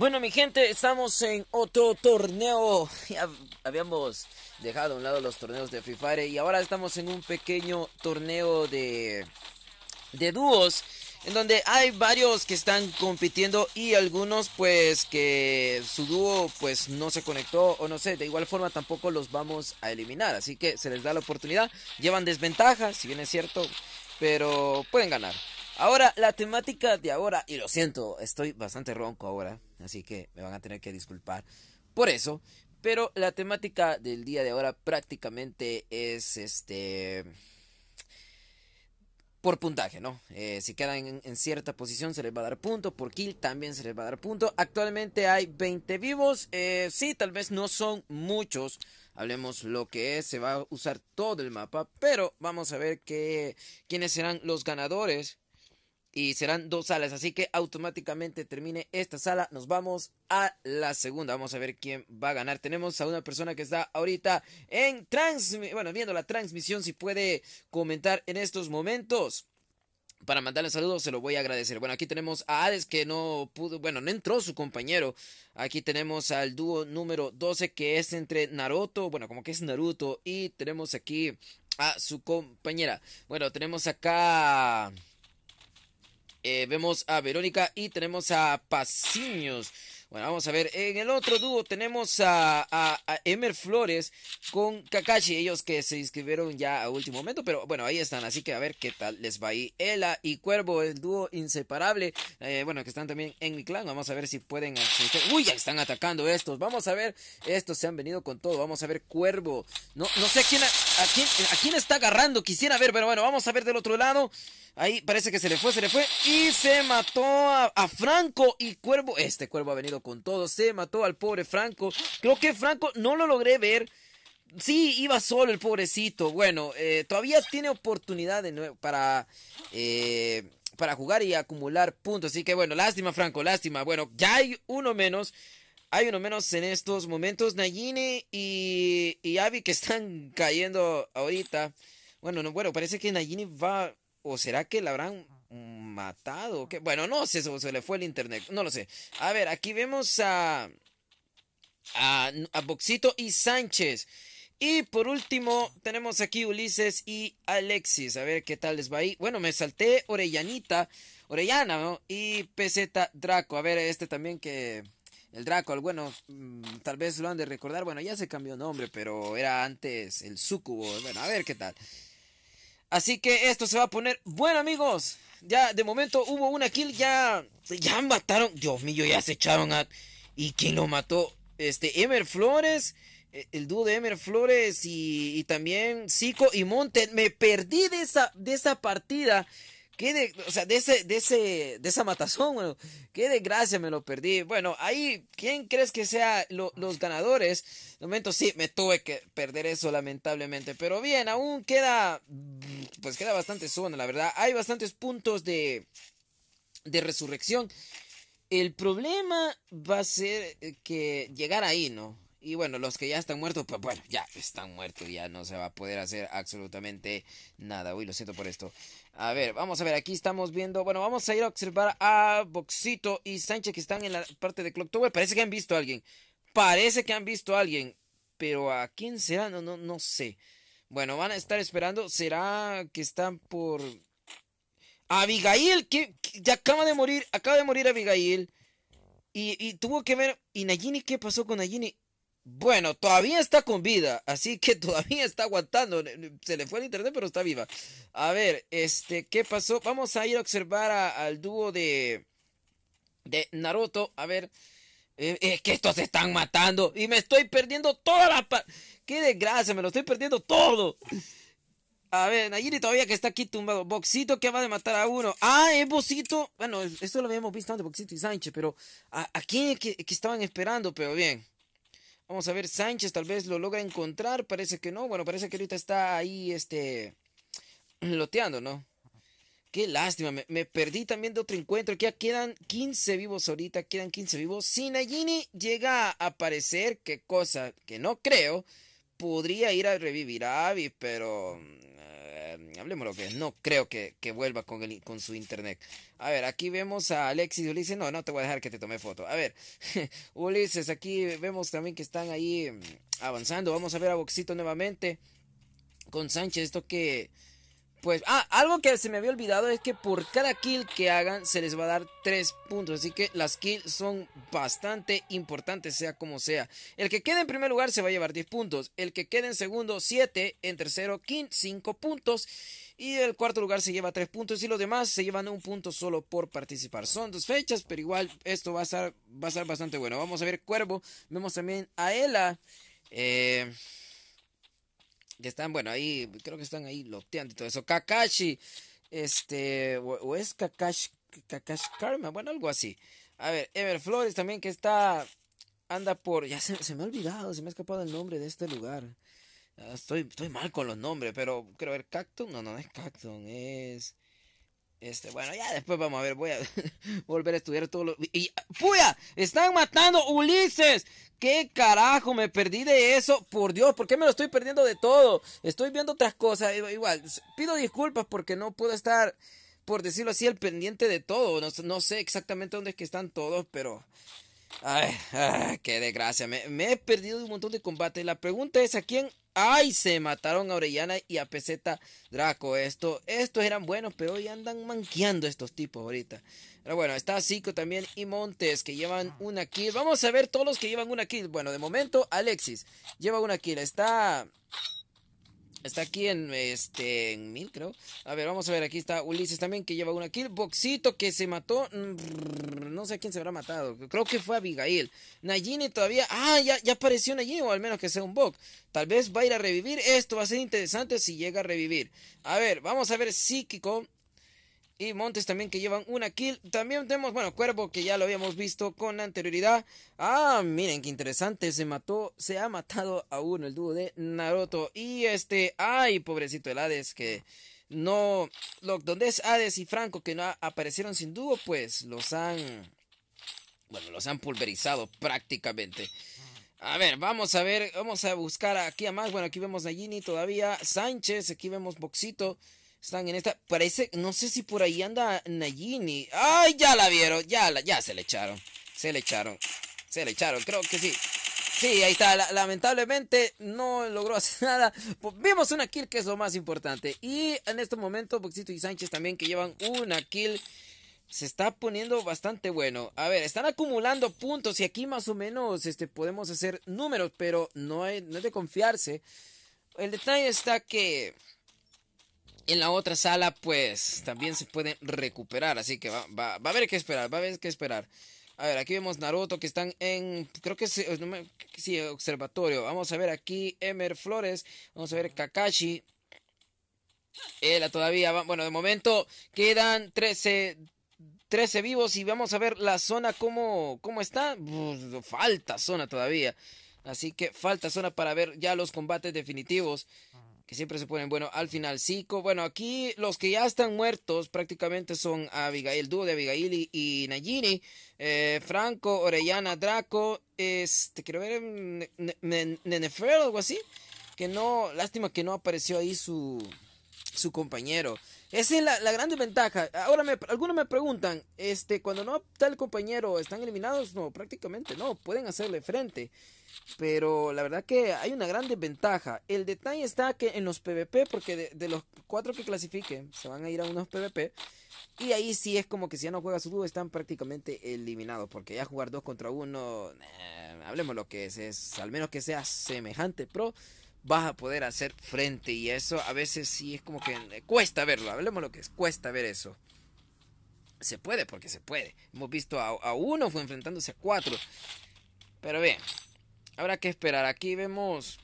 Bueno, mi gente, estamos en otro torneo. Ya habíamos dejado a un lado los torneos de Free Fire y ahora estamos en un pequeño torneo de, de dúos. En donde hay varios que están compitiendo y algunos pues que su dúo pues no se conectó o no sé, de igual forma tampoco los vamos a eliminar, así que se les da la oportunidad, llevan desventaja, si bien es cierto, pero pueden ganar. Ahora, la temática de ahora, y lo siento, estoy bastante ronco ahora, así que me van a tener que disculpar por eso, pero la temática del día de ahora prácticamente es este por puntaje, ¿no? Eh, si quedan en, cierta posición se les va a dar punto, por kill también se les va a dar punto. Actualmente hay 20 vivos, eh, sí, tal vez no son muchos, hablemos lo que es, se va a usar todo el mapa, pero vamos a ver quiénes serán los ganadores y serán dos salas. Así que automáticamente termine esta sala. Nos vamos a la segunda. Vamos a ver quién va a ganar. Tenemos a una persona que está ahorita en trans, bueno, viendo la transmisión. Si puede comentar en estos momentos. Para mandarle saludos se lo voy a agradecer. Bueno, aquí tenemos a Hades que no pudo, bueno, no entró su compañero. Aquí tenemos al dúo número 12 que es entre Naruto, bueno, como que es Naruto. Y tenemos aquí a su compañera. Bueno, tenemos acá... Eh, vemos a Verónica y tenemos a Pasiños. Bueno, vamos a ver. En el otro dúo tenemos a, Emer Flores con Kakashi. Ellos que se inscribieron ya a último momento, pero bueno, ahí están. Así que a ver qué tal les va ahí. Ela y Cuervo, el dúo inseparable. Eh, bueno, que están también en mi clan. Vamos a ver si pueden. Uy, ya están atacando estos. Vamos a ver. Estos se han venido con todo. Vamos a ver Cuervo. No, no sé quién, a quién está agarrando. Quisiera ver, pero bueno, vamos a ver del otro lado. Ahí parece que se le fue, se le fue. Y se mató a, Franco y Cuervo. Este Cuervo ha venido con todo. Se mató al pobre Franco. Creo que Franco no lo logré ver. Sí, iba solo el pobrecito. Bueno, eh, todavía tiene oportunidad de nuevo para, eh, para jugar y acumular puntos. Así que bueno, lástima Franco, lástima. Bueno, ya hay uno menos. Hay uno menos en estos momentos. Nayini y, y Abby que están cayendo ahorita. Bueno, no, bueno, parece que Nayini va ¿O será que la habrán matado? Bueno, no sé, se, se, le fue el internet, no lo sé. A ver, aquí vemos a, a, Boxito y Sánchez. Y por último, tenemos aquí Ulises y Alexis. A ver qué tal les va ahí. Bueno, me salté Orellanita, Orellana, ¿no? Y PZ Draco. A ver, este también que. El Draco, bueno, mm, tal vez lo han de recordar. Bueno, ya se cambió nombre, pero era antes el Sucubo. Bueno, a ver qué tal. Así que esto se va a poner bueno, amigos. Ya de momento hubo una kill, ya ya mataron, Dios mío, ya se echaron a y quién lo mató, este Emer Flores, eh, el dúo de Emer Flores y, y también Zico y Monte. Me perdí de esa de esa partida qué de, o sea, de ese, de ese, de esa matazón, bueno, qué desgracia me lo perdí. Bueno, ahí, ¿quién crees que sea los ganadores? De momento sí, me tuve que perder eso, lamentablemente. Pero bien, aún queda, pues queda bastante zona, la verdad. Hay bastantes puntos de, de resurrección. El problema va a ser que llegar ahí, ¿no? Y bueno, los que ya están muertos, pues bueno, ya están muertos, ya no se va a poder hacer absolutamente nada. Uy, lo siento por esto. A ver, vamos a ver, aquí estamos viendo, bueno, vamos a ir a observar a Boxito y Sánchez que están en la parte de Clock Tower. Parece que han visto a alguien. Parece que han visto a alguien. Pero a quién será, no, no, no sé. Bueno, van a estar esperando. ¿Será que están por... Abigail, que ya acaba de morir, acaba de morir Abigail. Y, y tuvo que ver. ¿Y Nayini qué pasó con Nayini? Bueno, todavía está con vida, así que todavía está aguantando. Se le fue el internet, pero está viva. A ver, este, ¿qué pasó? Vamos a ir a observar al dúo de, de Naruto. A ver, es eh, eh, que estos se están matando y me estoy perdiendo toda la... ¡Qué desgracia! Me lo estoy perdiendo todo. A ver, Nayiri todavía que está aquí tumbado. Boxito que va de matar a uno. Ah, es Boxito. Bueno, esto lo habíamos visto antes, Boxito y Sánchez, pero ¿a, quién que estaban esperando? Pero bien. Vamos a ver, Sánchez tal vez lo logra encontrar, parece que no. Bueno, parece que ahorita está ahí, este, loteando, ¿no? Qué lástima, me, perdí también de otro encuentro. Ya quedan 15 vivos ahorita, quedan 15 vivos. Si Nagini llega a aparecer, qué cosa que no creo, podría ir a revivir a Abby, pero mm, eh, hablemos lo que no creo que, que, vuelva con, con su internet. A ver, aquí vemos a Alexis y Ulises, no, no te voy a dejar que te tome foto. A ver, Ulises, aquí vemos también que están ahí mm, avanzando, vamos a ver a Boxito nuevamente con Sánchez, esto que pues, ah, algo que se me había olvidado es que por cada kill que hagan se les va a dar 3 puntos. Así que las kills son bastante importantes, sea como sea. El que quede en primer lugar se va a llevar 10 puntos. El que quede en segundo, 7. En tercero, 5 puntos. Y el cuarto lugar se lleva 3 puntos. Y los demás se llevan un punto solo por participar. Son dos fechas, pero igual esto va a ser va a bastante bueno. Vamos a ver Cuervo. Vemos también a Ela. Eh que están, bueno, ahí, creo que están ahí loteando y todo eso. Kakashi, este, o, es Kakashi, Kakashi Karma, bueno, algo así. A ver, Ever Flores también que está, anda por, ya se, se me ha olvidado, se me ha escapado el nombre de este lugar. Ah, estoy, estoy mal con los nombres, pero creo que Cacton, no, no, no es Cacton, es... Este, bueno, ya después vamos a ver, voy a volver a estudiar todo lo... Y, ¡Puya! ¡Están matando Ulises! ¿Qué carajo? Me perdí de eso. Por Dios, ¿por qué me lo estoy perdiendo de todo? Estoy viendo otras cosas. Igual, pido disculpas porque no puedo estar, por decirlo así, el pendiente de todo. No, no sé exactamente dónde es que están todos, pero... Ay, ah, qué desgracia. Me, he perdido un montón de combates. La pregunta es a quién. Ay, se mataron a Orellana y a Peseta Draco. Esto, estos eran buenos, pero hoy andan manqueando estos tipos ahorita. Pero bueno, está Zico también y Montes que llevan una kill. Vamos a ver todos los que llevan una kill. Bueno, de momento Alexis lleva una kill. Está Está aquí en este en mil, creo. A ver, vamos a ver. Aquí está Ulises también, que lleva una kill. Boxito que se mató. Mm, no sé a quién se habrá matado. Creo que fue Abigail. Nayini todavía. Ah, ya, ya apareció Nayini, o al menos que sea un box Tal vez va a ir a revivir. Esto va a ser interesante si llega a revivir. A ver, vamos a ver Psíquico y Montes también que llevan una kill. También tenemos, bueno, Cuervo que ya lo habíamos visto con anterioridad. Ah, miren qué interesante, se mató, se ha matado a uno el dúo de Naruto. Y este, ay, pobrecito el Hades que no, ¿Dónde es Hades y Franco que no aparecieron sin dúo, pues los han, bueno, los han pulverizado prácticamente. A ver, vamos a ver, vamos a buscar aquí a más. Bueno, aquí vemos a Gini todavía, Sánchez, aquí vemos Boxito. Están en esta. Parece. No sé si por ahí anda Nayini. ¡Ay! Ya la vieron. Ya, la, ya se le echaron. Se le echaron. Se le echaron. Creo que sí. Sí, ahí está. lamentablemente no logró hacer nada. Vimos una kill que es lo más importante. Y en este momento, Boxito y Sánchez también que llevan una kill. Se está poniendo bastante bueno. A ver, están acumulando puntos y aquí más o menos este, podemos hacer números, pero no, hay, no es de confiarse. El detalle está que en la otra sala, pues también se pueden recuperar. Así que va, va, a haber que esperar, va a haber que esperar. A ver, aquí vemos Naruto que están en, creo que es, eh, sí, observatorio. Vamos a ver aquí Emer Flores, vamos a ver Kakashi. Ella todavía, bueno, de momento quedan 13, 13 vivos y vamos a ver la zona cómo, cómo está. falta zona todavía. Así que falta zona para ver ya los combates definitivos que siempre se ponen, bueno, al final Cico. Bueno, aquí los que ya están muertos prácticamente son Abigail, el dúo de Abigail y, nayini eh, Franco, Orellana, Draco, este, quiero ver, Nenefer, algo así, que no, lástima que no apareció ahí su, su compañero. Esa es la, la gran desventaja. Ahora, me, algunos me preguntan, este, cuando no está el compañero, ¿están eliminados? No, prácticamente no, pueden hacerle frente. Pero la verdad que hay una gran desventaja. El detalle está que en los PvP, porque de, los cuatro que clasifiquen, se van a ir a unos PvP. Y ahí sí es como que si ya no juega su dúo, están prácticamente eliminados. Porque ya jugar dos contra uno, hablemos lo que es, es, al menos que sea semejante Pero vas a poder hacer frente y eso a veces sí es como que eh, cuesta verlo, hablemos lo que es, cuesta ver eso. Se puede porque se puede. Hemos visto a, uno fue enfrentándose a cuatro. Pero bien, habrá que esperar. Aquí vemos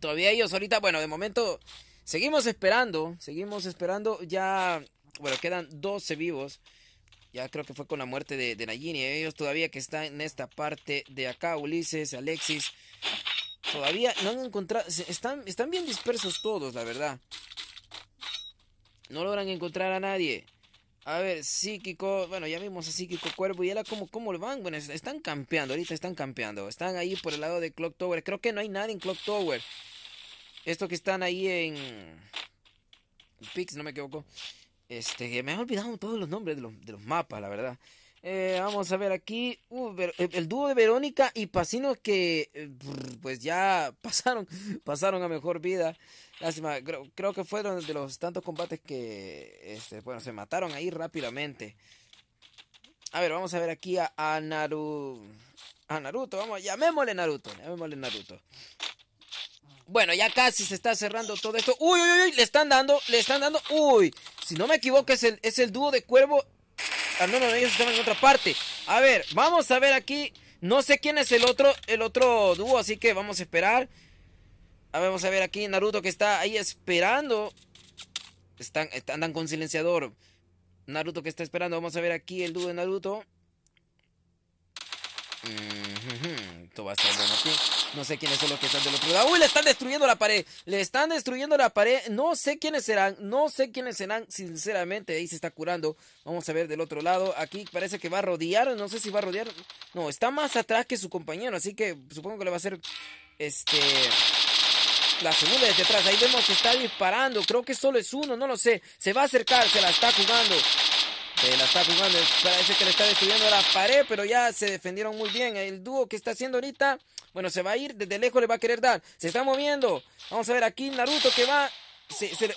todavía ellos ahorita, bueno, de momento seguimos esperando, seguimos esperando. Ya, bueno, quedan 12 vivos. Ya creo que fue con la muerte de, de Nagini. Ellos todavía que están en esta parte de acá, Ulises, Alexis, Todavía no han encontrado. Están, están bien dispersos todos, la verdad. No logran encontrar a nadie. A ver, psíquico. Bueno, ya vimos a psíquico cuervo. ¿Y era como cómo lo van? Bueno, están campeando. Ahorita están campeando. Están ahí por el lado de Clock Tower. Creo que no hay nadie en Clock Tower. Esto que están ahí en. Pix, no me equivoco. Este, me han olvidado todos los nombres de los, de los mapas, la verdad. Eh, vamos a ver aquí uh, el dúo de Verónica y Pacino que eh, pues ya pasaron pasaron a mejor vida. Lástima, creo, que fueron de los tantos combates que este, bueno, se mataron ahí rápidamente. A ver, vamos a ver aquí a, Naruto a Naruto, vamos, llamémosle Naruto, llamémosle Naruto. Bueno, ya casi se está cerrando todo esto. Uy, uy, uy, le están dando, le están dando. Uy, si no me equivoco es el, es el dúo de Cuervo Ah, no, no, ellos están en otra parte. A ver, vamos a ver aquí. No sé quién es el otro, el otro dúo, así que vamos a esperar. vamos a ver aquí Naruto que está ahí esperando. Están, andan con silenciador. Naruto que está esperando. Vamos a ver aquí el dúo de Naruto. Mm, va a bueno aquí. No sé quiénes son los que están del otro lado. ¡Uy, le están destruyendo la pared! Le están destruyendo la pared. No sé quiénes serán. No sé quiénes serán, sinceramente. Ahí se está curando. Vamos a ver del otro lado. Aquí parece que va a rodear. No sé si va a rodear. No, está más atrás que su compañero. Así que supongo que le va a hacer... Este la segunda desde atrás. Ahí vemos que está disparando. Creo que solo es uno, no lo sé. Se va a acercar, se la está jugando. Se la está jugando, parece que le está destruyendo la pared, pero ya se defendieron muy bien. El dúo que está haciendo ahorita, bueno, se va a ir, desde lejos le va a querer dar. Se está moviendo. Vamos a ver aquí Naruto que va.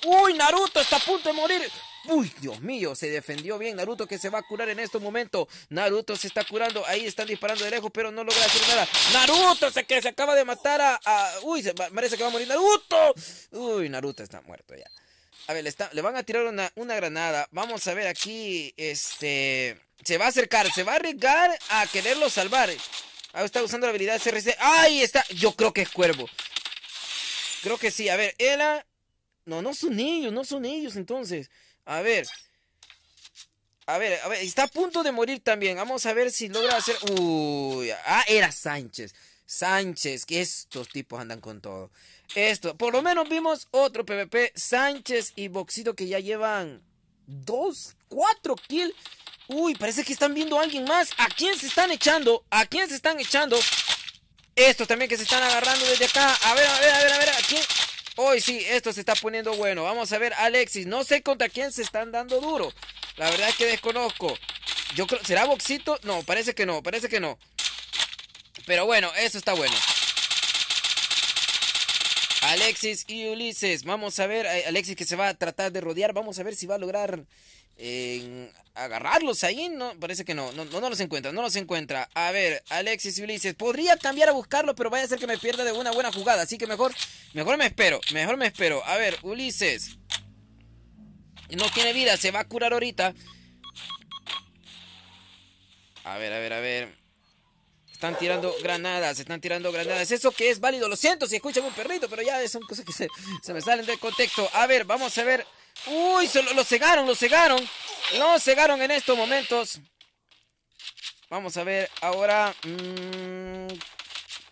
¡Uy, Naruto está a punto de morir! Uy, Dios mío, se defendió bien Naruto que se va a curar en este momento. Naruto se está curando, ahí están disparando de lejos, pero no logra hacer nada. Naruto se que se acaba de matar a, uy, parece que va a morir Naruto. Uy, Naruto está muerto ya. A ver, le, van a tirar una, una, granada. Vamos a ver aquí. Este. Se va a acercar. Se va a arriesgar a quererlo salvar. Ah, está usando la habilidad CRC. ¡Ahí está! Yo creo que es cuervo. Creo que sí. A ver, era. No, no son ellos. No son ellos entonces. A ver. A ver, a ver. Está a punto de morir también. Vamos a ver si logra hacer. Uy. Ah, era Sánchez. Sánchez. Que estos tipos andan con todo esto. Por lo menos vimos otro PvP, Sánchez y Boxito que ya llevan dos, cuatro kills. Uy, parece que están viendo a alguien más. ¿A quién se están echando? ¿A quién se están echando? Estos también que se están agarrando desde acá. A ver, a ver, a ver, a ver. ¿A quién? Hoy sí, esto se está poniendo bueno. Vamos a ver, Alexis. No sé contra quién se están dando duro. La verdad es que desconozco. Yo creo, ¿será Boxito? No, parece que no, parece que no. Pero bueno, eso está bueno. Alexis y Ulises. Vamos a ver, eh, Alexis que se va a tratar de rodear. Vamos a ver si va a lograr agarrarlos ahí. No, parece que no, no, los encuentra, no los encuentra. A ver, Alexis y Ulises. Podría cambiar a buscarlo, pero vaya a ser que me pierda de una buena jugada. Así que mejor, mejor me espero, mejor me espero. A ver, Ulises. No tiene vida, se va a curar ahorita. A ver, a ver, a ver. Están tirando granadas, están tirando granadas. Eso que es válido, lo siento si escuchan un perrito, pero ya son cosas que se, me salen del contexto. A ver, vamos a ver. Uy, lo, cegaron, lo cegaron. Lo cegaron en estos momentos. Vamos a ver ahora. Mm,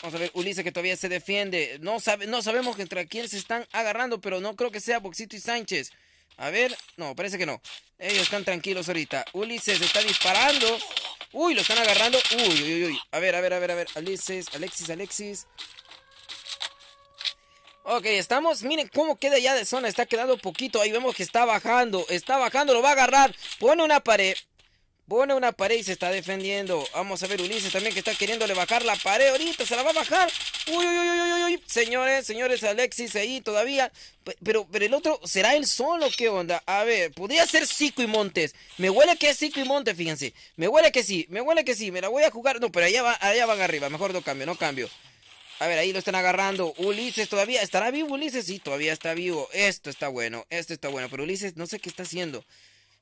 vamos a ver, Ulises que todavía se defiende. No, sabe, no sabemos entre quién se están agarrando, pero no creo que sea Boxito y Sánchez. A ver, no, parece que no. Ellos están tranquilos ahorita. Ulises está disparando. Uy, lo están agarrando. Uy, uy, uy, uy. A ver, a ver, a ver, a ver. Ulises, Alexis, Alexis. Ok, estamos. Miren cómo queda ya de zona. Está quedando poquito. Ahí vemos que está bajando. Está bajando, lo va a agarrar. Pone una pared. Pone una pared y se está defendiendo. Vamos a ver Ulises también que está queriéndole bajar la pared. Ahorita se la va a bajar. Uy, uy, uy, uy, uy. Señores, señores, Alexis ahí todavía. Pero, pero el otro, ¿será él solo? ¿Qué onda? A ver, podría ser Cico y Montes. Me huele que es Cico y Montes, fíjense. Me huele que sí, me huele que sí. Me la voy a jugar. No, pero allá, va, allá van arriba. Mejor no cambio, no cambio. A ver, ahí lo están agarrando. Ulises todavía. ¿Estará vivo Ulises? Sí, todavía está vivo. Esto está bueno, esto está bueno. Pero Ulises no sé qué está haciendo.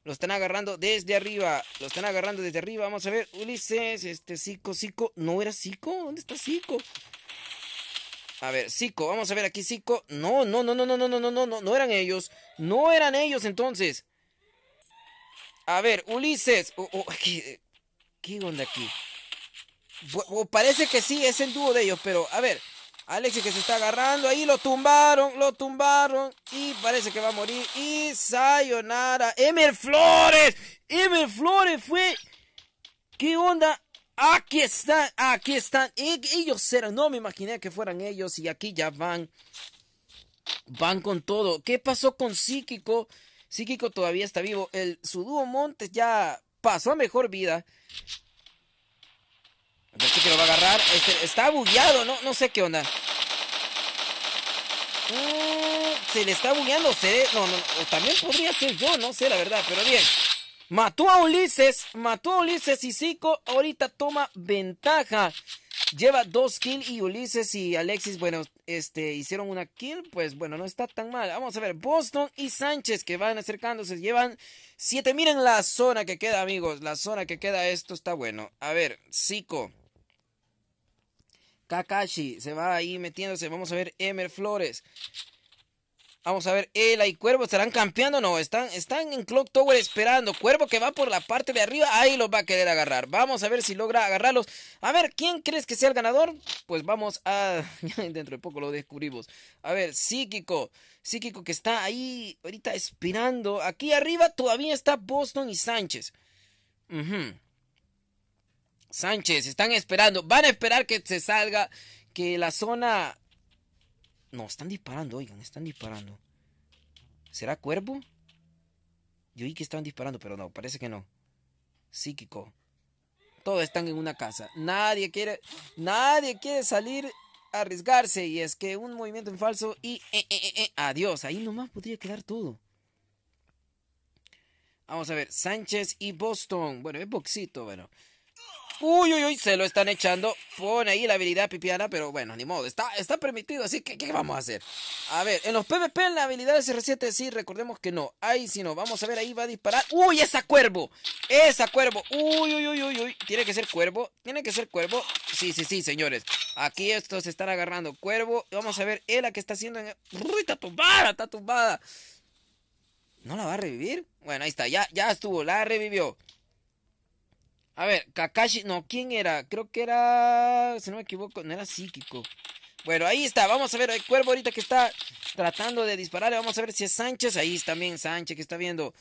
Lo están agarrando desde arriba. Lo están agarrando desde arriba. Vamos a ver. Ulises, este Zico, Zico. ¿No era Zico? ¿Dónde está Zico? A ver, Zico, vamos a ver aquí Zico. No, no, no, no, no, no, no, no, no, no eran ellos. No eran ellos entonces. A ver, Ulises. o oh, ¿qué, ¿qué, onda aquí? parece que sí, es el dúo de ellos, pero a ver. Alexis que se está agarrando. Ahí lo tumbaron, lo tumbaron. Y parece que va a morir. Y Sayonara. Emer Flores. Emer Flores fue. ¿Qué onda? Aquí están, aquí están. Ellos eran. No me imaginé que fueran ellos. Y aquí ya van. Van con todo. ¿Qué pasó con Psíquico? Psíquico todavía está vivo. El, su dúo Montes ya pasó a mejor vida. A ver si que lo va a agarrar. Este está bugueado, ¿no? No sé qué onda. Mm, se le está bugueando. Se... No, no, También podría ser yo, no sé la verdad, pero bien. Mató a Ulises. Mató a Ulises y Zico ahorita toma ventaja. Lleva dos kills y Ulises y Alexis, bueno, este, hicieron una kill, pues bueno, no está tan mal. Vamos a ver, Boston y Sánchez que van acercándose, llevan siete. Miren la zona que queda, amigos, la zona que queda, esto está bueno. A ver, Zico, Kakashi se va ahí metiéndose. Vamos a ver Emer Flores. Vamos a ver, Ela y Cuervo estarán campeando o no. Están, están en Clock Tower esperando. Cuervo que va por la parte de arriba. Ahí los va a querer agarrar. Vamos a ver si logra agarrarlos. A ver, ¿quién crees que sea el ganador? Pues vamos a. Dentro de poco lo descubrimos. A ver, Psíquico. Psíquico que está ahí ahorita esperando. Aquí arriba todavía está Boston y Sánchez. Ajá. Sánchez, están esperando, van a esperar que se salga, que la zona... No, están disparando, oigan, están disparando. ¿Será cuervo? Yo oí que estaban disparando, pero no, parece que no. Psíquico. Todos están en una casa. Nadie quiere, nadie quiere salir a arriesgarse. Y es que un movimiento en falso y eh, eh, eh, adiós. Ahí nomás podría quedar todo. Vamos a ver, Sánchez y Boston. Bueno, es boxito, bueno. Uy, uy, uy, se lo están echando. Pone ahí la habilidad pipiana, pero bueno, ni modo. Está, está permitido, así que ¿qué vamos a hacer? A ver, en los PvP, en la habilidad de CR7, sí, recordemos que no. Ahí sí no. Vamos a ver, ahí va a disparar. ¡Uy, esa cuervo! ¡Esa cuervo! ¡Uy, uy, uy, uy, uy! Tiene que ser cuervo. Tiene que ser cuervo. Sí, sí, sí, señores. Aquí estos se están agarrando cuervo. Vamos a ver, la que está haciendo en... ¡Uy, está tumbada! ¡Está tumbada! ¿No la va a revivir? Bueno, ahí está, ya, ya estuvo, la revivió. A ver, Kakashi, no, ¿quién era? Creo que era, si no me equivoco, no era psíquico. Bueno, ahí está, vamos a ver, el cuervo ahorita que está tratando de dispararle. vamos a ver si es Sánchez, ahí está bien Sánchez que está viendo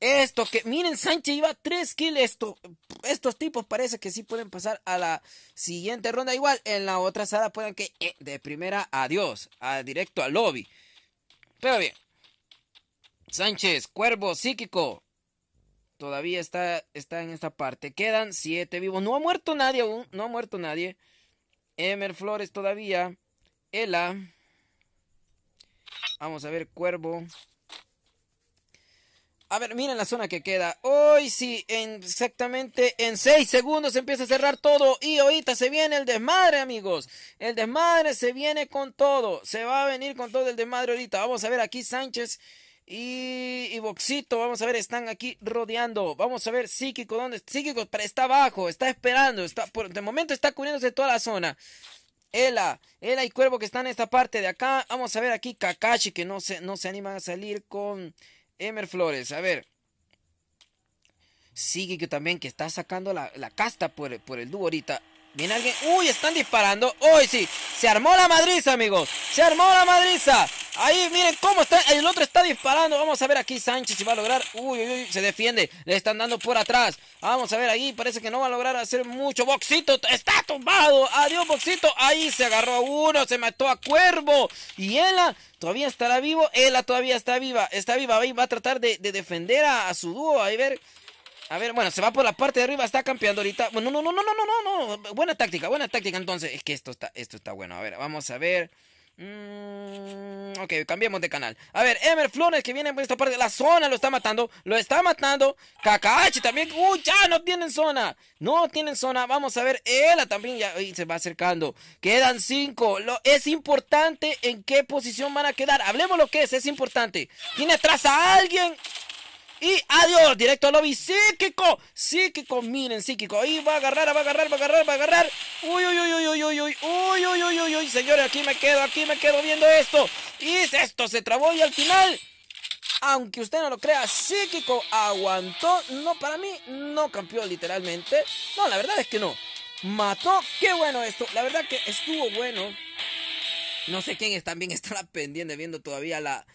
esto, que miren, Sánchez iba 3 kills, esto, estos tipos parece que sí pueden pasar a la siguiente ronda, igual en la otra sala puedan que eh, de primera adiós, directo al lobby. Pero bien, Sánchez, cuervo psíquico, Todavía está, está en esta parte. Quedan siete vivos. No ha muerto nadie aún. No ha muerto nadie. Emer Flores todavía. Ela. Vamos a ver, Cuervo. A ver, miren la zona que queda. Hoy sí, exactamente en seis segundos empieza a cerrar todo. Y ahorita se viene el desmadre, amigos. El desmadre se viene con todo. Se va a venir con todo el desmadre ahorita. Vamos a ver aquí Sánchez. Y, Boxito, vamos a ver, están aquí rodeando. Vamos a ver, Psíquico, ¿dónde? Psíquico está abajo, está esperando. Está, por, de momento está cubriéndose toda la zona. Ela, Ela y Cuervo que están en esta parte de acá. Vamos a ver aquí Kakashi que no se, no se a salir con Emer Flores. A ver. Psíquico también que está sacando la, casta por, por el dúo ahorita. Viene alguien. ¡Uy! Están disparando. ¡Uy, sí! Se armó la madriza, amigos. Se armó la madriza. Ahí, miren cómo está. El otro está disparando. Vamos a ver aquí Sánchez si va a lograr. Uy, uy, uy. Se defiende. Le están dando por atrás. Vamos a ver ahí. Parece que no va a lograr hacer mucho. Boxito está tumbado. Adiós, Boxito. Ahí se agarró a uno. Se mató a Cuervo. Y Ela todavía estará vivo. Ella todavía está viva. Está viva. Ahí va a tratar de, defender a, a su dúo. Ahí ver. A ver, bueno, se va por la parte de arriba, está campeando ahorita. Bueno, no, no, no, no, no, no, no. Buena táctica, buena táctica. Entonces, es que esto está, esto está bueno. A ver, vamos a ver. Mm, ok, cambiemos de canal. A ver, Emer Flores que viene por esta parte. La zona lo está matando. Lo está matando. Kakachi también. ¡Uy, uh, ya no tienen zona! No tienen zona. Vamos a ver. Ela también ya uy, se va acercando. Quedan cinco. es importante en qué posición van a quedar. Hablemos lo que es. Es importante. Tiene atrás a alguien. Y adiós, directo a lobby psíquico. Psíquico, miren, psíquico. Ahí va a agarrar, va a agarrar, va a agarrar, va a agarrar. Uy, uy, uy, uy, uy, uy, uy, uy, uy, uy, uy, uy, señores, aquí me quedo, aquí me quedo viendo esto. Y esto se trabó y al final aunque usted no lo crea, psíquico aguantó. No, para mí no campeó literalmente. No, la verdad es que no. Mató. Qué bueno esto. La verdad que estuvo bueno. No sé quién es, también estará pendiente viendo todavía la,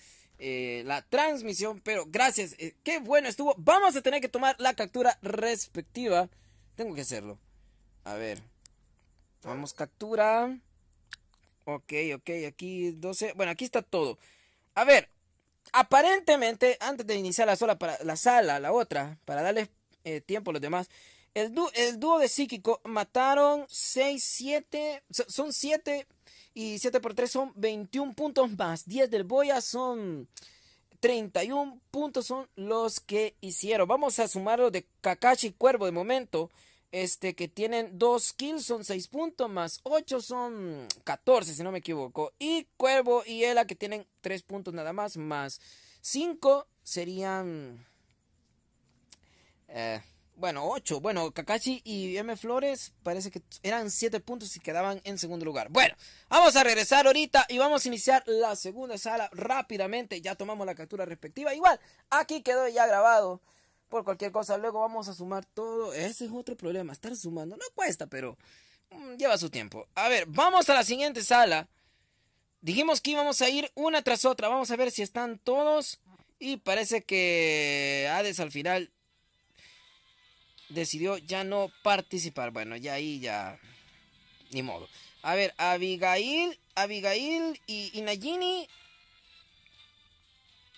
eh, la transmisión. Pero gracias, Que eh, qué bueno estuvo. Vamos a tener que tomar la captura respectiva. Tengo que hacerlo. A ver. Tomamos captura. Ok, ok, aquí 12. Bueno, aquí está todo. A ver, aparentemente, antes de iniciar la, sola para, la sala, la otra, para darle eh, tiempo a los demás, el, dúo el de psíquico mataron 6, 7, son 7 y 7 por 3 son 21 puntos más. 10 del Boya son 31 puntos son los que hicieron. Vamos a sumar los de Kakashi y Cuervo de momento. Este que tienen 2 kills son 6 puntos más 8 son 14 si no me equivoco. Y Cuervo y Ela que tienen 3 puntos nada más más 5 serían... Eh, bueno, 8. Bueno, Kakashi y M. Flores parece que eran 7 puntos y quedaban en segundo lugar. Bueno, vamos a regresar ahorita y vamos a iniciar la segunda sala rápidamente. Ya tomamos la captura respectiva. Igual, aquí quedó ya grabado por cualquier cosa. Luego vamos a sumar todo. Ese es otro problema, estar sumando. No cuesta, pero mm, lleva su tiempo. A ver, vamos a la siguiente sala. Dijimos que íbamos a ir una tras otra. Vamos a ver si están todos. Y parece que Hades al final decidió ya no participar. Bueno, ya ahí ya. Ni modo. A ver, Abigail, Abigail y, y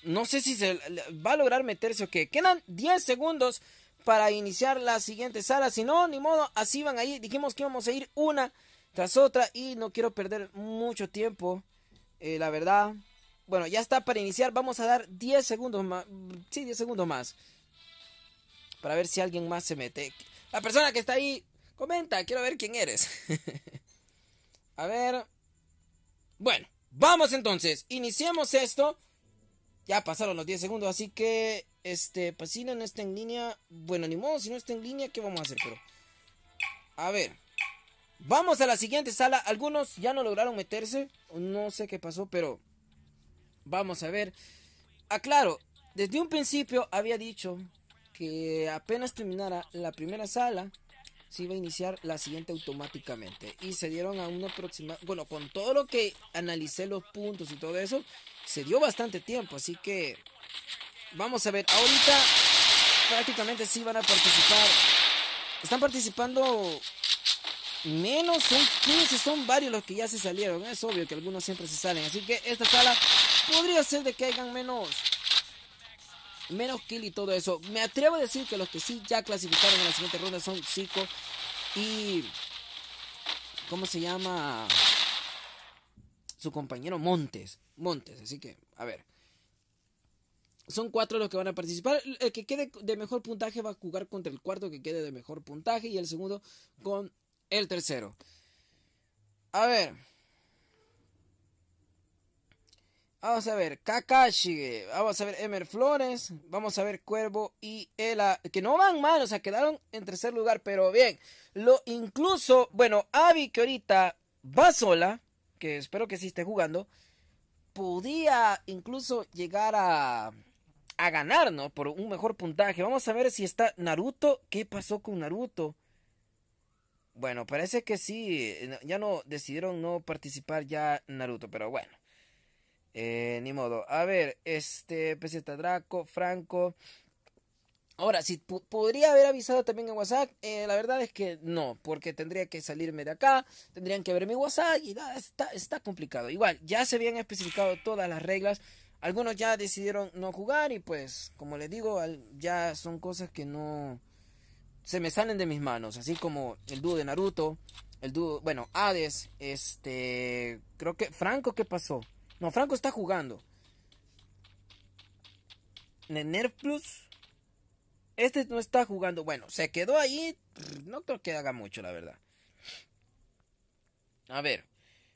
No sé si se va a lograr meterse o qué. Quedan 10 segundos para iniciar la siguiente sala. Si no, ni modo, así van ahí. Dijimos que íbamos a ir una tras otra y no quiero perder mucho tiempo. Eh, la verdad. Bueno, ya está para iniciar. Vamos a dar 10 segundos más. Sí, 10 segundos más para ver si alguien más se mete. La persona que está ahí, comenta, quiero ver quién eres. a ver. Bueno, vamos entonces, iniciemos esto. Ya pasaron los 10 segundos, así que, este, pues no está en línea, bueno, ni modo, si no está en línea, ¿qué vamos a hacer? Pero, a ver, vamos a la siguiente sala. Algunos ya no lograron meterse, no sé qué pasó, pero vamos a ver. Aclaro, desde un principio había dicho que apenas terminara la primera sala, se iba a iniciar la siguiente automáticamente. Y se dieron a una aproximado, bueno, con todo lo que analicé los puntos y todo eso, se dio bastante tiempo, así que vamos a ver, ahorita prácticamente sí van a participar. Están participando menos, son 15, son varios los que ya se salieron. Es obvio que algunos siempre se salen. Así que esta sala podría ser de que hayan menos menos kill y todo eso. Me atrevo a decir que los que sí ya clasificaron en la siguiente ronda son Zico y. ¿Cómo se llama? Su compañero Montes. Montes, así que, a ver. Son cuatro los que van a participar. El que quede de mejor puntaje va a jugar contra el cuarto que quede de mejor puntaje y el segundo con el tercero. A ver. Vamos a ver, Kakashi, vamos a ver Emer Flores, vamos a ver Cuervo y Ela, que no van mal, o sea, quedaron en tercer lugar, pero bien. Lo incluso, bueno, Avi que ahorita va sola, que espero que sí esté jugando, podía incluso llegar a, a ganar, ¿no? Por un mejor puntaje. Vamos a ver si está Naruto, ¿qué pasó con Naruto? Bueno, parece que sí, ya no decidieron no participar ya Naruto, pero bueno. Eh, ni modo. A ver, este, Peseta Draco, Franco. Ahora, si podría haber avisado también en WhatsApp, eh, la verdad es que no, porque tendría que salirme de acá, tendrían que ver mi WhatsApp y nada, está, está complicado. Igual, ya se habían especificado todas las reglas, algunos ya decidieron no jugar y pues, como les digo, ya son cosas que no se me salen de mis manos, así como el dúo de Naruto, el dúo, bueno, Hades, este, creo que Franco, ¿qué pasó? No, Franco está jugando. Nerf Plus. Este no está jugando. Bueno, se quedó ahí. No creo que haga mucho, la verdad. A ver.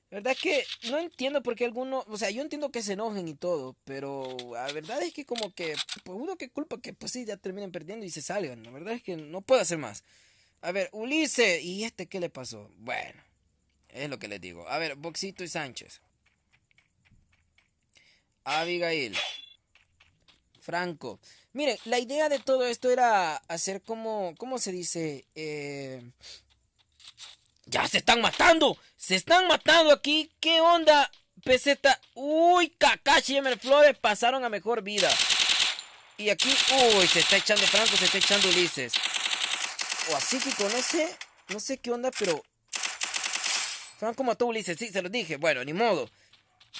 La verdad es que no entiendo por qué algunos. O sea, yo entiendo que se enojen y todo. Pero la verdad es que, como que. Pues uno que culpa que, pues sí, ya terminen perdiendo y se salgan. La verdad es que no puedo hacer más. A ver, Ulises. ¿Y este qué le pasó? Bueno, es lo que les digo. A ver, Boxito y Sánchez. Abigail. Franco. Miren, la idea de todo esto era hacer como, ¿cómo se dice? Eh, ya se están matando. Se están matando aquí. ¿Qué onda? Peseta. Uy, Kakashi y Flores pasaron a mejor vida. Y aquí, uy, se está echando Franco, se está echando Ulises. O así que con ese, no sé qué onda, pero... Franco mató a Ulises, sí, se lo dije. Bueno, ni modo.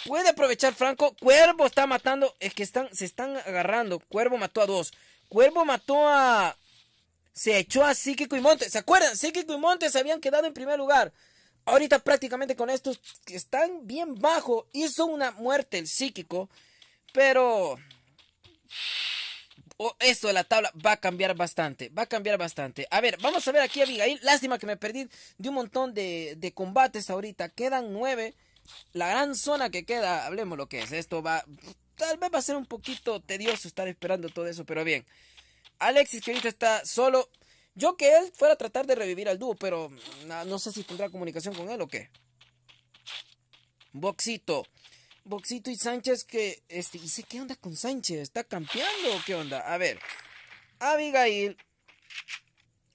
Puede aprovechar Franco. Cuervo está matando. Es que están, se están agarrando. Cuervo mató a dos. Cuervo mató a. Se echó a Psíquico y Montes. ¿Se acuerdan? Psíquico y Montes habían quedado en primer lugar. Ahorita prácticamente con estos que están bien bajo. Hizo una muerte el Psíquico. Pero. esto de la tabla va a cambiar bastante, va a cambiar bastante. A ver, vamos a ver aquí a Lástima que me perdí de un montón de, de combates ahorita. Quedan nueve la gran zona que queda, hablemos lo que es. Esto va, tal vez va a ser un poquito tedioso estar esperando todo eso, pero bien. Alexis que ahorita está solo. Yo que él fuera a tratar de revivir al dúo, pero mm, ah, no, sé si tendrá comunicación con él o qué. Boxito. Boxito y Sánchez que... Este, qué onda con Sánchez? ¿Está campeando o qué onda? A ver. Abigail.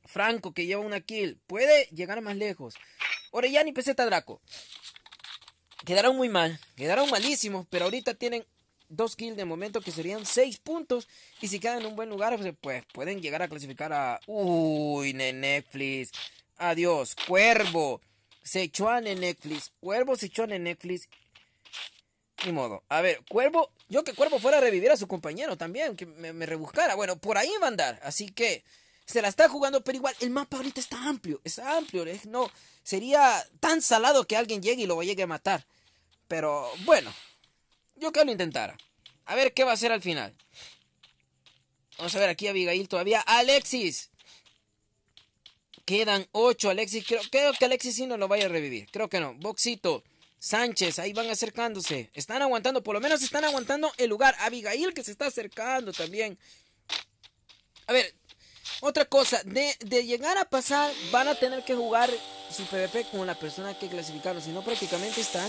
Franco que lleva una kill. Puede llegar más lejos. Orellana y Peseta Draco quedaron muy mal, quedaron malísimos, pero ahorita tienen dos kills de momento que serían seis puntos. Y si quedan en un buen lugar, pues, pues pueden llegar a clasificar a. Uy, Netflix. Adiós, Cuervo. se echó a Netflix. Cuervo se echó a Netflix. Ni modo. A ver, Cuervo. Yo que Cuervo fuera a revivir a su compañero también. Que me, me rebuscara. Bueno, por ahí va a andar. Así que se la está jugando, pero igual el mapa ahorita está amplio, Está amplio, no sería tan salado que alguien llegue y lo llegue a matar. Pero bueno, yo que lo intentara. A ver qué va a ser al final. Vamos a ver aquí Abigail todavía. Alexis. Quedan ocho, Alexis. Creo, creo que Alexis sí no lo vaya a revivir. Creo que no. Boxito. Sánchez, ahí van acercándose. Están aguantando, por lo menos están aguantando el lugar. Abigail que se está acercando también. A ver, otra cosa, de, llegar a pasar, van a tener que jugar su PvP con la persona que clasificaron, si no prácticamente están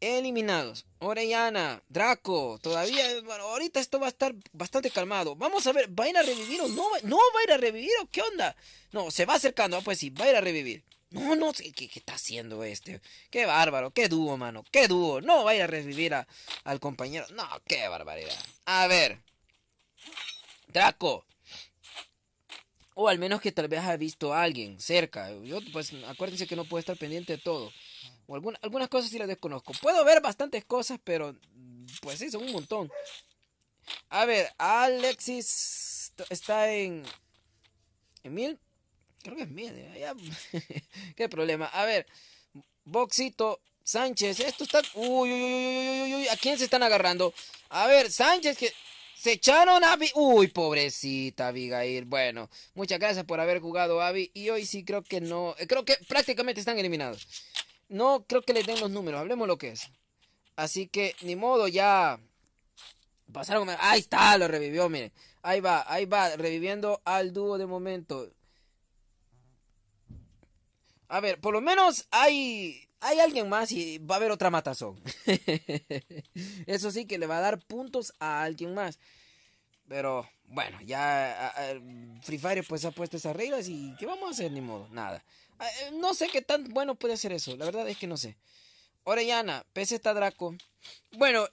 eliminados. Orellana, Draco, todavía, bueno, ahorita esto va a estar bastante calmado. Vamos a ver, ¿va a ir a revivir o no va, no va a ir a revivir o qué onda? No, se va acercando, ah, pues sí, va a ir a revivir. No, no sé ¿qué, está haciendo este. Qué bárbaro, qué dúo, mano, qué dúo. No va a ir a revivir al compañero. No, qué barbaridad. A ver. Draco, o al menos que tal vez ha visto a alguien cerca. Yo, pues, acuérdense que no puedo estar pendiente de todo. O algunas cosas sí las desconozco. Puedo ver bastantes cosas, pero pues sí, son un montón. A ver, Alexis está en. ¿En mil? Creo que es mil. Eh, ¿Qué problema? A ver, Boxito Sánchez. Esto está. Uy, uy, uy, uy, uy, uy. ¿A quién se están agarrando? A ver, Sánchez que. Se echaron a... Abby. Uy, pobrecita Abigail. Bueno, muchas gracias por haber jugado Abby. Y hoy sí creo que no... Eh, creo que prácticamente están eliminados. No creo que les den los números. Hablemos lo que es. Así que, ni modo, ya... Pasaron... Ahí está, lo revivió, miren. Ahí va, ahí va, reviviendo al dúo de momento. A ver, por lo menos hay hay alguien más y va a haber otra matazón. Eso sí que le va a dar puntos a alguien más. Pero bueno, ya Free Fire pues ha puesto esas reglas y ¿qué vamos a hacer? Ni modo, nada. Ah, eh, no sé qué tan bueno puede hacer eso, la verdad es que no sé. Orellana, pese está Draco. Bueno,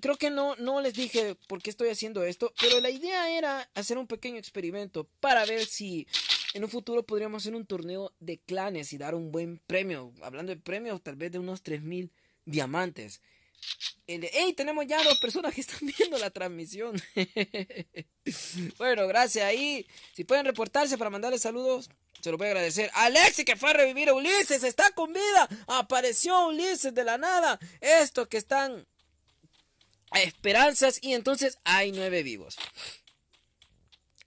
creo que no, no les dije por qué estoy haciendo esto, pero la idea era hacer un pequeño experimento para ver si en un futuro podríamos hacer un torneo de clanes y dar un buen premio. Hablando de premios, tal vez de unos 3.000 diamantes. ¡Ey! tenemos ya dos personas que están viendo la transmisión. bueno, gracias ahí. Si pueden reportarse para mandarles saludos, se lo voy a agradecer. Alexi, que fue a revivir a Ulises, está con vida. Apareció Ulises de la nada. Estos que están a esperanzas y entonces hay nueve vivos.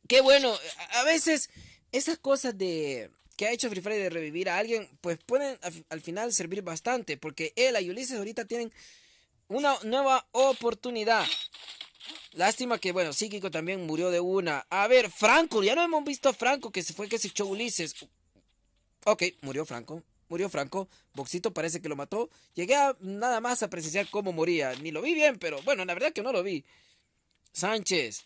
Qué bueno, a veces esas cosas de que ha hecho Free Fire de revivir a alguien, pues pueden al, final servir bastante, porque él y Ulises ahorita tienen una nueva oportunidad. Lástima que, bueno, Psíquico también murió de una. A ver, Franco, ya no hemos visto a Franco, que se fue que se echó Ulises. Ok, murió Franco, murió Franco. Boxito parece que lo mató. Llegué a, nada más a presenciar cómo moría. Ni lo vi bien, pero bueno, la verdad que no lo vi. Sánchez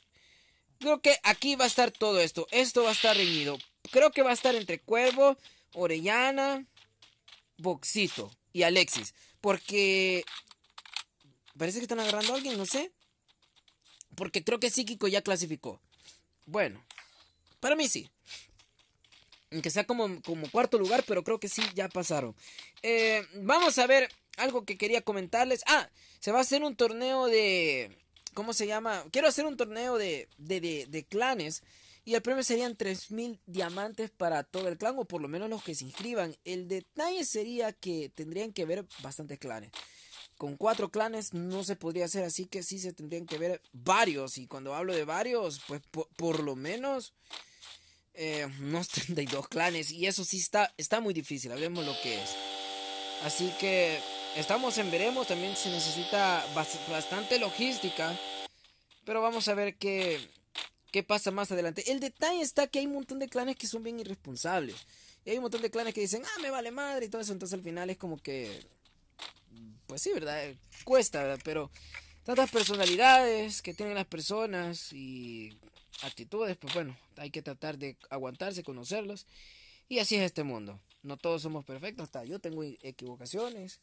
creo que aquí va a estar todo esto. Esto va a estar reñido. Creo que va a estar entre Cuervo, Orellana, Boxito y Alexis. Porque parece que están agarrando a alguien, no sé. Porque creo que Psíquico ya clasificó. Bueno, para mí sí. Aunque sea como, como cuarto lugar, pero creo que sí, ya pasaron. Eh, vamos a ver algo que quería comentarles. Ah, se va a hacer un torneo de ¿Cómo se llama? Quiero hacer un torneo de, clanes. Y el premio serían 3.000 diamantes para todo el clan, o por lo menos los que se inscriban. El detalle sería que tendrían que ver bastantes clanes. Con cuatro clanes no se podría hacer, así que sí se tendrían que ver varios. Y cuando hablo de varios, pues por, lo menos eh, unos 32 clanes. Y eso sí está, está muy difícil, hablemos lo que es. Así que estamos en veremos, también se necesita bastante logística. Pero vamos a ver qué, qué pasa más adelante. El detalle está que hay un montón de clanes que son bien irresponsables. Y hay un montón de clanes que dicen, ah, me vale madre y todo eso. Entonces al final es como que... Pues sí, ¿verdad? Cuesta, ¿verdad? Pero tantas personalidades que tienen las personas y actitudes, pues bueno, hay que tratar de aguantarse, conocerlos. Y así es este mundo. No todos somos perfectos, hasta yo tengo equivocaciones.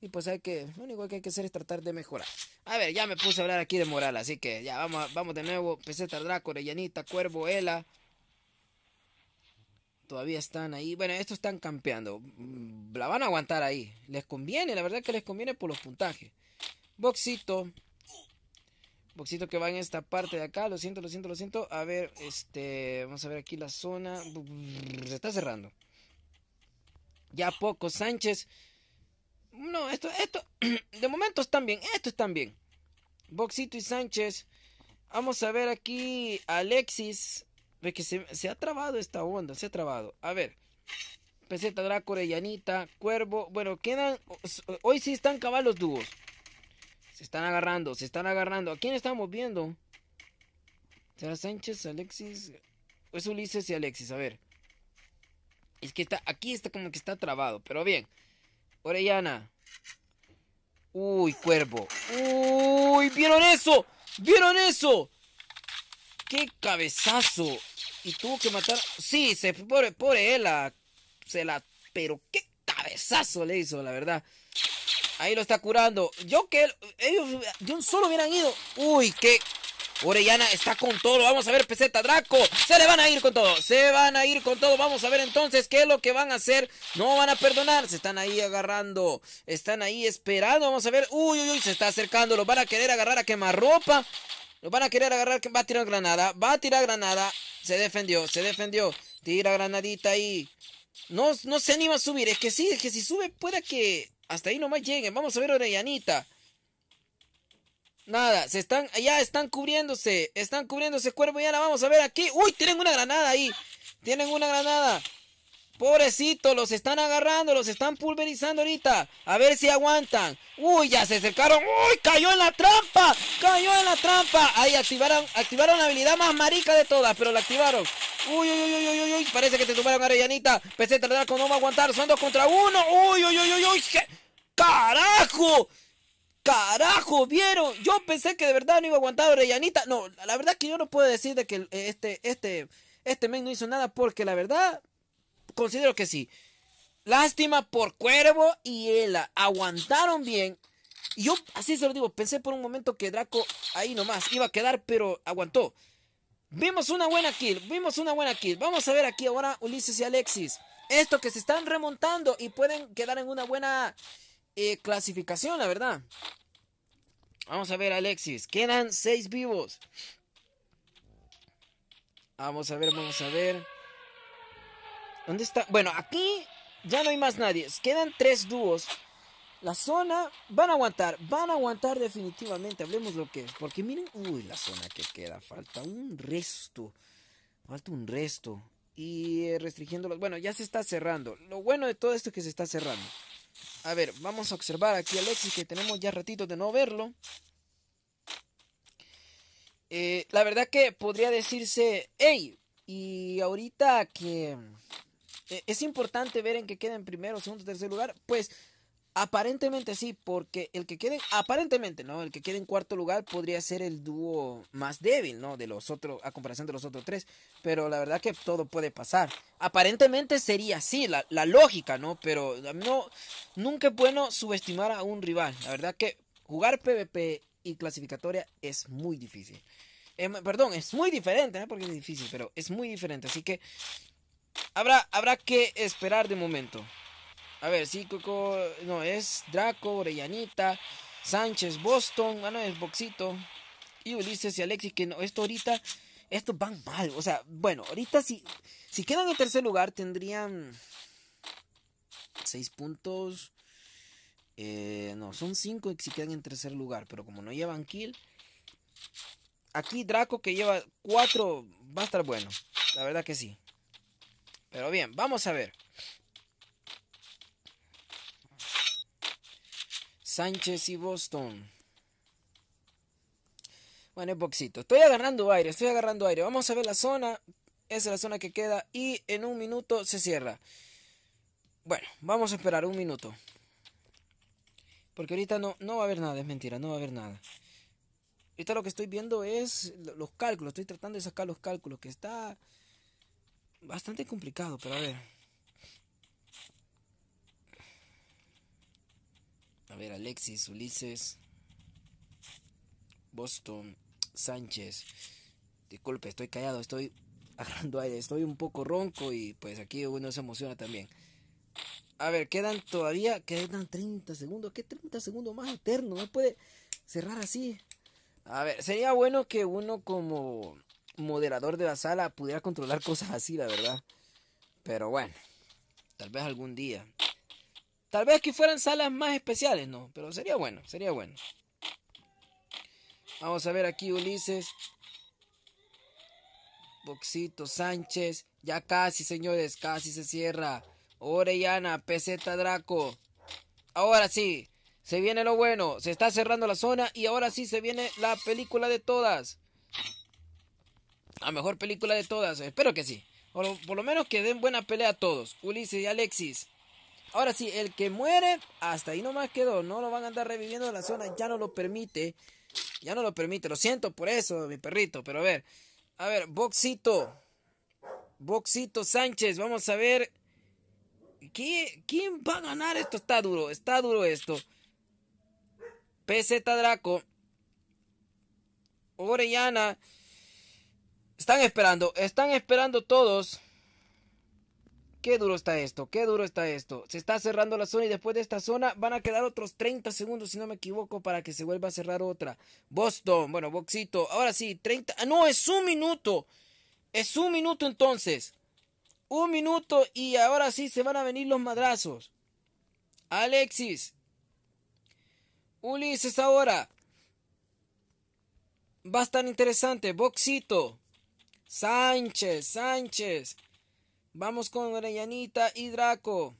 Y pues hay que, lo único que hay que hacer es tratar de mejorar. A ver, ya me puse a hablar aquí de moral, así que ya vamos, vamos de nuevo. Peseta, Draco, corellanita, Cuervo, Ela. Todavía están ahí. Bueno, estos están campeando. Mm, la van a aguantar ahí. Les conviene, la verdad que les conviene por los puntajes. Boxito. Boxito que va en esta parte de acá. Lo siento, lo siento, lo siento. A ver, este. Vamos a ver aquí la zona. Se está cerrando. Ya poco. Sánchez. No, esto, esto, de momento están bien, esto están bien. Boxito y Sánchez. Vamos a ver aquí Alexis. Ve que se, ha trabado esta onda, se ha trabado. A ver. Peseta Draco, llanita Cuervo. Bueno, quedan. Hoy sí están caballos dúos. Se están agarrando, se están agarrando. ¿A quién estamos viendo? ¿Será Sánchez, Alexis? ¿O es Ulises y Alexis? A ver. Es que está. Aquí está como que está trabado, pero bien. Orellana. Uy, cuervo. Uy, ¿vieron eso? ¿Vieron eso? ¡Qué cabezazo! Y tuvo que matar. Sí, se pobre, pobre él. La, se la. Pero qué cabezazo le hizo, la verdad. Ahí lo está curando. Yo que ellos de un solo hubieran ido. Uy, qué Orellana está con todo. Vamos a ver, Peseta Draco. Se le van a ir con todo. Se van a ir con todo. Vamos a ver entonces qué es lo que van a hacer. No van a perdonar. Se están ahí agarrando. Están ahí esperando. Vamos a ver. Uy, uy, uy. Se está acercando. Los van a querer agarrar a quemarropa. Lo van a querer agarrar. Va a tirar granada. Va a tirar granada. Se defendió. Se defendió. Tira granadita ahí. No, no se anima a subir. Es que sí, es que si sube, pueda que hasta ahí nomás lleguen. Vamos a ver Orellanita. Nada, se están, ya están cubriéndose, están cubriéndose cuervo, ya la vamos a ver aquí. Uy, tienen una granada ahí, tienen una granada. Pobrecito, los están agarrando, los están pulverizando ahorita. A ver si aguantan. Uy, ya se acercaron. Uy, cayó en la trampa. Cayó en la trampa. Ahí activaron, activaron la habilidad más marica de todas, pero la activaron. Uy, uy, uy, uy, uy, uy. Parece que te tomaron Areyanita. Pese tardar con no aguantar. Son dos contra uno. Uy, uy, uy, uy, uy. ¡Carajo! carajo vieron. Yo pensé que de verdad no iba a aguantar Orellanita. No, la verdad que yo no puedo decir de que eh, este, este, este men no hizo nada porque la verdad considero que sí. Lástima por Cuervo y Ela. Aguantaron bien. yo, así se lo digo, pensé por un momento que Draco ahí nomás iba a quedar, pero aguantó. Vimos una buena kill, vimos una buena kill. Vamos a ver aquí ahora Ulises y Alexis. Esto que se están remontando y pueden quedar en una buena eh, clasificación, la verdad. Vamos a ver, Alexis. Quedan seis vivos. Vamos a ver, vamos a ver. ¿Dónde está? Bueno, aquí ya no hay más nadie. Quedan tres dúos. La zona van a aguantar, van a aguantar definitivamente. Hablemos lo que es. Porque miren, uy, la zona que queda. Falta un resto. Falta un resto. Y eh, restringiéndolos. Bueno, ya se está cerrando. Lo bueno de todo esto es que se está cerrando. A ver, vamos a observar aquí a Alexis, que tenemos ya ratito de no verlo. Eh, la verdad que podría decirse, hey, y ahorita que eh, es importante ver en qué queda en primero, segundo, tercer lugar, pues Aparentemente sí, porque el que quede, aparentemente, ¿no? El que quede en cuarto lugar podría ser el dúo más débil, ¿no? De los otros, a comparación de los otros tres. Pero la verdad que todo puede pasar. Aparentemente sería así, la, lógica, ¿no? Pero no, nunca es bueno subestimar a un rival. La verdad que jugar PvP y clasificatoria es muy difícil. Eh, perdón, es muy diferente, ¿no? Porque es difícil, pero es muy diferente. Así que habrá, habrá que esperar de momento. A ver, sí, Coco, no, es Draco, Orellanita, Sánchez, Boston, bueno, ah, es Boxito, y Ulises y Alexis, que no, esto ahorita, estos van mal, o sea, bueno, ahorita si, si quedan en tercer lugar tendrían seis puntos, eh, no, son 5 si quedan en tercer lugar, pero como no llevan kill, aquí Draco que lleva cuatro va a estar bueno, la verdad que sí. Pero bien, vamos a ver. Sánchez y Boston. Bueno, es boxito. Estoy agarrando aire, estoy agarrando aire. Vamos a ver la zona. Esa es la zona que queda y en un minuto se cierra. Bueno, vamos a esperar un minuto. Porque ahorita no, no va a haber nada, es mentira, no va a haber nada. Ahorita lo que estoy viendo es los cálculos. Estoy tratando de sacar los cálculos, que está bastante complicado, pero a ver. A ver, Alexis, Ulises, Boston, Sánchez. Disculpe, estoy callado, estoy agarrando aire, estoy un poco ronco y pues aquí uno se emociona también. A ver, quedan todavía, quedan 30 segundos, ¿qué 30 segundos más eterno? No puede cerrar así. A ver, sería bueno que uno como moderador de la sala pudiera controlar cosas así, la verdad. Pero bueno, tal vez algún día. Tal vez que fueran salas más especiales, no, pero sería bueno, sería bueno. Vamos a ver aquí Ulises. Boxito Sánchez. Ya casi, señores, casi se cierra. Orellana, PZ Draco. Ahora sí, se viene lo bueno. Se está cerrando la zona y ahora sí se viene la película de todas. La mejor película de todas. Espero que sí. Por, por lo menos que den buena pelea a todos. Ulises y Alexis. Ahora sí, el que muere, hasta ahí nomás quedó. No lo van a andar reviviendo en la zona, ya no lo permite. Ya no lo permite, lo siento por eso, mi perrito. Pero a ver, a ver, Boxito. Boxito Sánchez, vamos a ver. ¿Quién, va a ganar esto? Está duro, está duro esto. PZ Draco. Orellana. Están esperando, están esperando todos. Qué duro está esto, qué duro está esto. Se está cerrando la zona y después de esta zona van a quedar otros 30 segundos, si no me equivoco, para que se vuelva a cerrar otra. Boston, bueno, Boxito. Ahora sí, 30. Ah, no, es un minuto. Es un minuto entonces. Un minuto y ahora sí se van a venir los madrazos. Alexis. Ulises ahora. Va a interesante. Boxito. Sánchez, Sánchez. Vamos con Orellanita y Draco.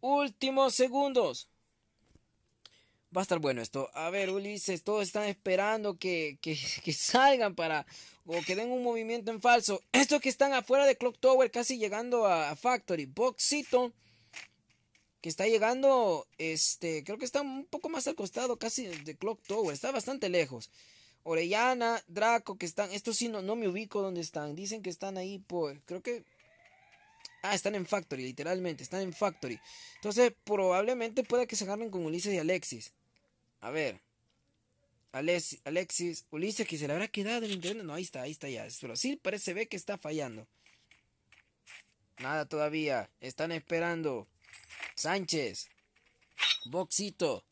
Últimos segundos. Va a estar bueno esto. A ver, Ulises, todos están esperando que, salgan para. o que den un movimiento en falso. Estos que están afuera de Clock Tower, casi llegando a Factory. Boxito, que está llegando, este, creo que está un poco más al costado, casi de Clock Tower. Está bastante lejos. Orellana, Draco, que están. Estos sí no, no me ubico dónde están. Dicen que están ahí por. creo que Ah, están en Factory, literalmente, están en Factory. Entonces, probablemente pueda que se agarren con Ulises y Alexis. A ver. Alexis, Alexis Ulises, que se le habrá quedado en internet. No, ahí está, ahí está ya. Pero sí parece ve que está fallando. Nada todavía. Están esperando. Sánchez. Boxito.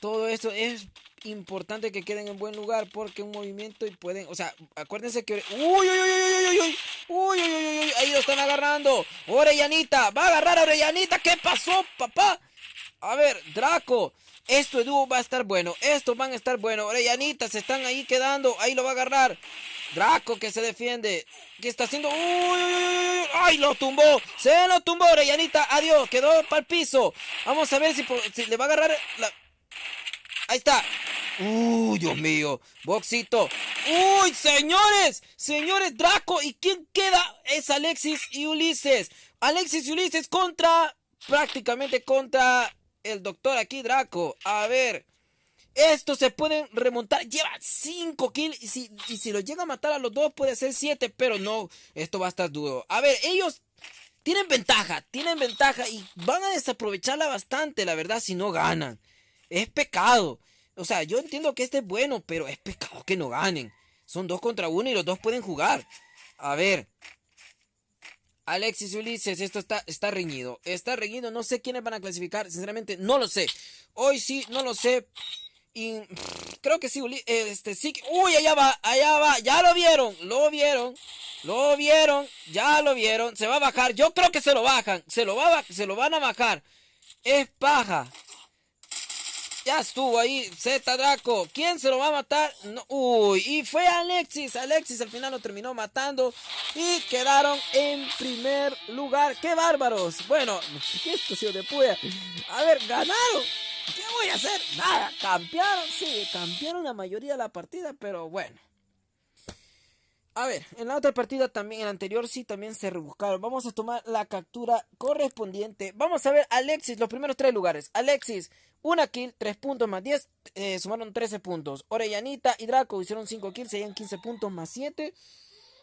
Todo esto es importante que queden en buen lugar porque un movimiento y pueden, o sea, acuérdense que uy, uy, uy, uy, uy, uy, uy, ahí lo están agarrando. Orellanita, va a agarrar a Orellanita, ¿qué pasó, papá? A ver, Draco, esto de va a estar bueno, esto van a estar bueno. Orellanita se están ahí quedando, ahí lo va a agarrar. Draco que se defiende. ¿Qué está haciendo? ¡Uy, uy, uy! ¡Ay, lo tumbó! ¡Se lo tumbó, Orellanita! ¡Adiós! Quedó para el piso. Vamos a ver si, si le va a agarrar la... Ahí está. Uy, Dios mío. Boxito. Uy, señores. Señores, Draco. ¿Y quién queda? Es Alexis y Ulises. Alexis y Ulises contra... Prácticamente contra el doctor aquí, Draco. A ver. esto se pueden remontar. Lleva 5 kills. Y si, y si lo llega a matar a los dos, puede ser 7. Pero no, esto va a estar duro. A ver, ellos tienen ventaja. Tienen ventaja. Y van a desaprovecharla bastante, la verdad, si no ganan. Es pecado. O sea, yo entiendo que este es bueno, pero es pecado que no ganen. Son dos contra uno y los dos pueden jugar. A ver. Alexis Ulises, esto está, está reñido. Está reñido, no sé quiénes van a clasificar. Sinceramente, no lo sé. Hoy sí, no lo sé. Y, creo que sí, Ulises. Este, sí. Uy, allá va, allá va. Ya lo vieron, lo vieron. Lo vieron, ya lo vieron. Se va a bajar. Yo creo que se lo bajan. Se lo, va, se lo van a bajar. Es paja. Ya estuvo ahí Z Draco. ¿Quién se lo va a matar? No, uy, y fue Alexis. Alexis al final lo terminó matando y quedaron en primer lugar. ¡Qué bárbaros! Bueno, ¿qué esto, de puya? A ver, ganaron. ¿Qué voy a hacer? Nada, campearon. Sí, campearon la mayoría de la partida, pero bueno. A ver, en la otra partida también, en la anterior sí también se rebuscaron. Vamos a tomar la captura correspondiente. Vamos a ver Alexis, los primeros tres lugares. Alexis, una kill, tres puntos más diez, eh, sumaron trece puntos. Orellanita y Draco hicieron cinco kills, serían quince puntos más siete.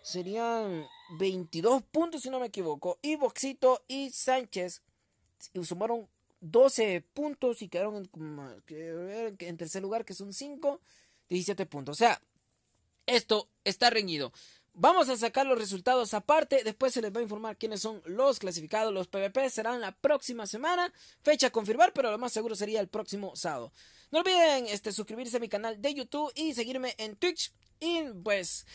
Serían veintidós puntos si no me equivoco. Y Boxito y Sánchez sumaron doce puntos y quedaron en, tercer lugar que son cinco, diecisiete puntos. O sea, esto está reñido. Vamos a sacar los resultados aparte, después se les va a informar quiénes son los clasificados, los PvP serán la próxima semana, fecha a confirmar, pero lo más seguro sería el próximo sábado. No olviden este, suscribirse a mi canal de YouTube y seguirme en Twitch. Y pues,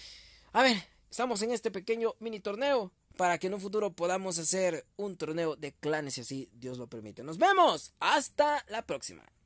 a ver, estamos en este pequeño mini torneo para que en un futuro podamos hacer un torneo de clanes si así Dios lo permite. Nos vemos, hasta la próxima.